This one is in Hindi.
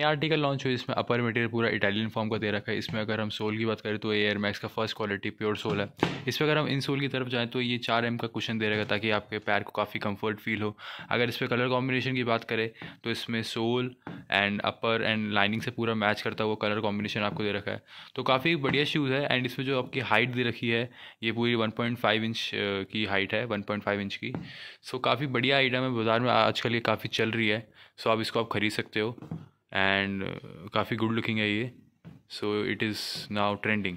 नया आर्टिकल लॉन्च हुई इसमें अपर मटेरियल पूरा इटालियन फॉर्म का दे रखा है इसमें अगर हम सोल की बात करें तो एयर मैक्स का फर्स्ट क्वालिटी प्योर सोल है इस पर अगर हम इन सोल की तरफ जाएँ तो ये चार एम का कुशन दे रखा ताकि आपके पैर को काफ़ी कम्फर्ट फील हो अगर इस पर कलर कॉम्बिनेशन की बात करें तो इसमें sole and upper and lining से पूरा मैच करता हुआ कलर कॉम्बिनेशन आपको दे रखा है तो काफ़ी बढ़िया शूज़ है एंड इसमें जो आपकी हाइट दे रखी है ये पूरी वन इंच की हाइट है वन इंच की सो काफ़ी बढ़िया आइटम है बाज़ार में आजकल ये काफ़ी चल रही है सो आप इसको आप ख़रीद सकते हो एंड काफ़ी गुड लुकिंग है ये so it is now trending